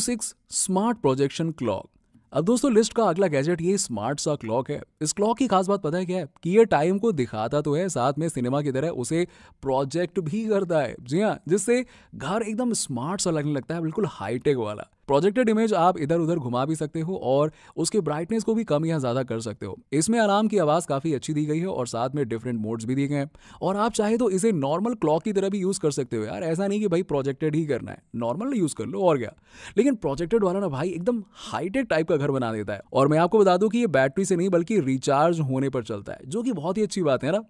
six smart projection clock अब दोस्तों list का अगला गैजेट ये स्मार्ट सा क्लॉक है इस क्लॉक की खास बात पता है क्या है कि ये टाइम को दिखाता तो है साथ में सिनेमा की तरह उसे प्रोजेक्ट भी करता है जी हाँ जिससे घर एकदम स्मार्ट सा लगने लगता है बिल्कुल हाईटेक वाला प्रोजेक्टेड इमेज आप इधर उधर घुमा भी सकते हो और उसके ब्राइटनेस को भी कम या ज़्यादा कर सकते हो इसमें अलार्म की आवाज़ काफ़ी अच्छी दी गई है और साथ में डिफरेंट मोड्स भी दिए गए हैं और आप चाहे तो इसे नॉर्मल क्लॉक की तरह भी यूज़ कर सकते हो यार ऐसा नहीं कि भाई प्रोजेक्टेड ही करना है नॉर्मल यूज़ कर लो और क्या लेकिन प्रोजेक्टेड वाला ना भाई एकदम हाईटेक टाइप का घर बना देता है और मैं आपको बता दूँ कि ये बैटरी से नहीं बल्कि रिचार्ज होने पर चलता है जो कि बहुत ही अच्छी बात है ना